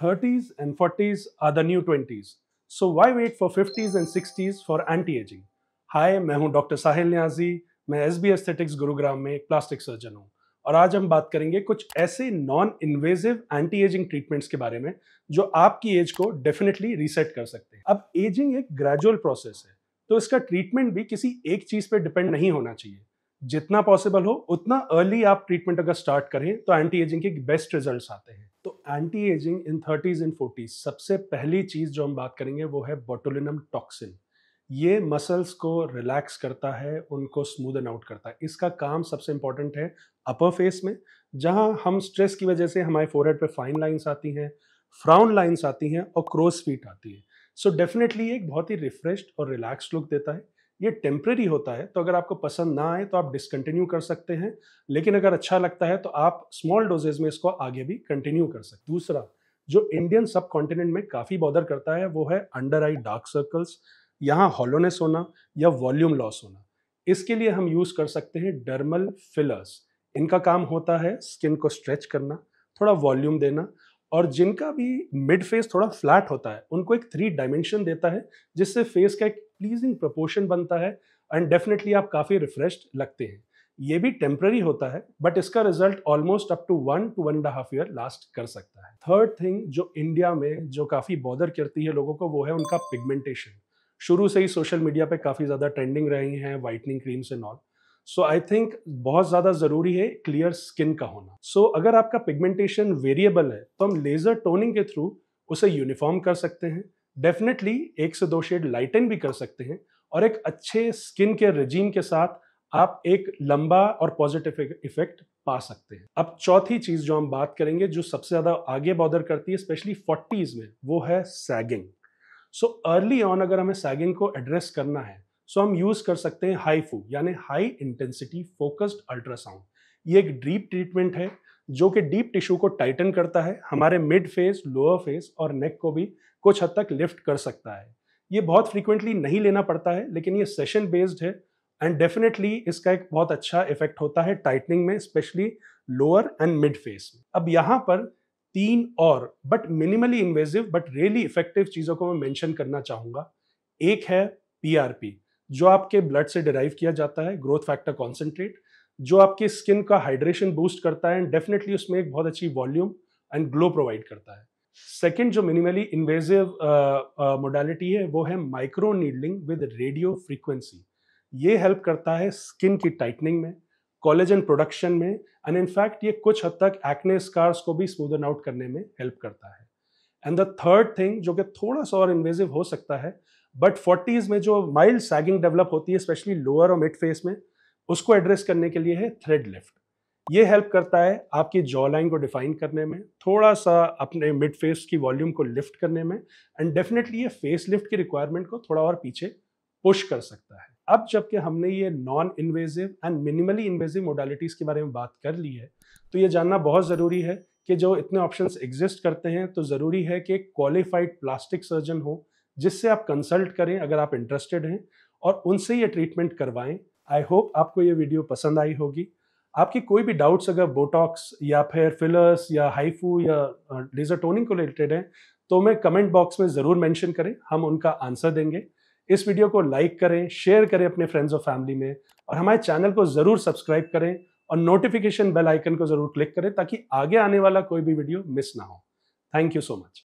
30s and 40s are the new 20s. So why wait for 50s and 60s for anti-एजिंग हाय मैं हूं doctor साहिल न्याजी मैं S B aesthetics Gurugram में plastic surgeon हूं और आज हम बात करेंगे कुछ ऐसे non invasive anti aging treatments के बारे में जो आपकी एज को डेफिनेटली रीसेट कर सकते हैं अब एजिंग एक ग्रेजुअल प्रोसेस है तो इसका ट्रीटमेंट भी किसी एक चीज़ पर डिपेंड नहीं होना चाहिए जितना पॉसिबल हो उतना अर्ली आप ट्रीटमेंट अगर स्टार्ट करें तो एंटी एजिंग के बेस्ट रिजल्ट आते हैं तो anti aging in thirties and forties सबसे पहली चीज़ जो हम बात करेंगे वो है बोटोलिनम टॉक्सिन ये मसल्स को रिलैक्स करता है उनको स्मूद एंड आउट करता है इसका काम सबसे इंपॉर्टेंट है अपर फेस में जहाँ हम स्ट्रेस की वजह से हमारे फोरहेड पे फाइन लाइंस आती हैं फ्राउन लाइंस आती हैं और क्रोस फीट आती है सो so डेफिनेटली एक बहुत ही रिफ्रेश्ड और रिलैक्स लुक देता है ये टेम्प्रेरी होता है तो अगर आपको पसंद ना आए तो आप डिसकंटिन्यू कर सकते हैं लेकिन अगर अच्छा लगता है तो आप स्मॉल डोजेज में इसको आगे भी कंटिन्यू कर सकते दूसरा जो इंडियन सब कॉन्टिनेंट में काफ़ी बॉदर करता है वो है अंडर आई डार्क सर्कल्स यहाँ हॉलोनेस होना या वॉल्यूम लॉस होना इसके लिए हम यूज़ कर सकते हैं डर्मल फिलर्स इनका काम होता है स्किन को स्ट्रेच करना थोड़ा वॉल्यूम देना और जिनका भी मिड फेस थोड़ा फ्लैट होता है उनको एक थ्री डायमेंशन देता है जिससे फेस का एक प्लीजिंग प्रपोर्शन बनता है एंड डेफिनेटली आप काफ़ी रिफ्रेश लगते हैं ये भी टेम्प्रेरी होता है बट इसका result almost up to one two one and half year last कर सकता है थर्ड थिंग जो इंडिया में जो काफ़ी बॉदर करती है लोगों को वो है उनका पिगमेंटेशन शुरू से ही सोशल मीडिया पे काफ़ी ज़्यादा ट्रेंडिंग रही हैं whitening creams and all so I think बहुत ज़्यादा ज़रूरी है क्लियर स्किन का होना सो so, अगर आपका पिगमेंटेशन वेरिएबल है तो हम लेज़र टोनिंग के थ्रू उसे यूनिफॉर्म कर सकते हैं डेफिनेटली एक से दो शेड लाइटन भी कर सकते हैं और एक अच्छे स्किन के रजीम के साथ आप एक लंबा और पॉजिटिव इफेक्ट e- पा सकते हैं अब चौथी चीज जो हम बात करेंगे जो सबसे ज्यादा आगे बॉर्डर करती है स्पेशली फोर्टीज में वो है सैगिंग सो अर्ली ऑन अगर हमें सैगिंग को एड्रेस करना है सो हम यूज़ कर सकते हैं हाई फू यानी हाई इंटेंसिटी फोकस्ड अल्ट्रासाउंड ये एक डीप ट्रीटमेंट है जो कि डीप टिश्यू को टाइटन करता है हमारे मिड फेस लोअर फेस और नेक को भी कुछ हद तक लिफ्ट कर सकता है ये बहुत फ्रीक्वेंटली नहीं लेना पड़ता है लेकिन ये सेशन बेस्ड है एंड डेफिनेटली इसका एक बहुत अच्छा इफेक्ट होता है टाइटनिंग में specially lower and mid face में अब यहाँ पर तीन और but minimally invasive but really effective चीज़ों को मैं मेंशन करना चाहूँगा एक है पी जो आपके ब्लड से डिराइव किया जाता है ग्रोथ फैक्टर कॉन्सेंट्रेट जो आपकी स्किन का हाइड्रेशन बूस्ट करता है एंड डेफिनेटली उसमें एक बहुत अच्छी वॉल्यूम एंड ग्लो प्रोवाइड करता है सेकेंड जो मिनिमली इन्वेजिव मोडालिटी है वो है micro needling with radio frequency ये हेल्प करता है स्किन की टाइटनिंग में कॉलेजन प्रोडक्शन में एंड इनफैक्ट ये कुछ हद तक एक्ने स्कार्स को भी स्मूदन आउट करने में हेल्प करता है एंड द थर्ड थिंग जो कि थोड़ा सा और इन्वेजिव हो सकता है बट फोर्टीज़ में जो माइल्ड सैगिंग डेवलप होती है स्पेशली लोअर और मिड फेस में उसको एड्रेस करने के लिए है थ्रेड लिफ्ट ये हेल्प करता है आपकी जॉ लाइन को डिफाइन करने में थोड़ा सा अपने मिड फेस की वॉल्यूम को लिफ्ट करने में एंड डेफिनेटली ये फेस लिफ्ट की रिक्वायरमेंट को थोड़ा और पीछे पुश कर सकता है अब जबकि हमने ये non invasive and minimally invasive modalities के बारे में बात कर ली है तो ये जानना बहुत ज़रूरी है कि जो इतने ऑप्शंस एग्जिस्ट करते हैं तो ज़रूरी है कि क्वालिफाइड प्लास्टिक सर्जन हो जिससे आप कंसल्ट करें अगर आप इंटरेस्टेड हैं और उनसे ये ट्रीटमेंट करवाएं आई होप आपको ये वीडियो पसंद आई होगी आपकी कोई भी डाउट्स अगर बोटॉक्स या फिर फिलर्स या हाइफू या डिजर्टोनिंग टोनिंग को रिलेटेड हैं तो मैं कमेंट बॉक्स में ज़रूर मेंशन करें हम उनका आंसर देंगे इस वीडियो को लाइक करें शेयर करें अपने फ्रेंड्स और फैमिली में और हमारे चैनल को ज़रूर सब्सक्राइब करें और नोटिफिकेशन बेल आइकन को ज़रूर क्लिक करें ताकि आगे आने वाला कोई भी वीडियो मिस ना हो थैंक यू सो मच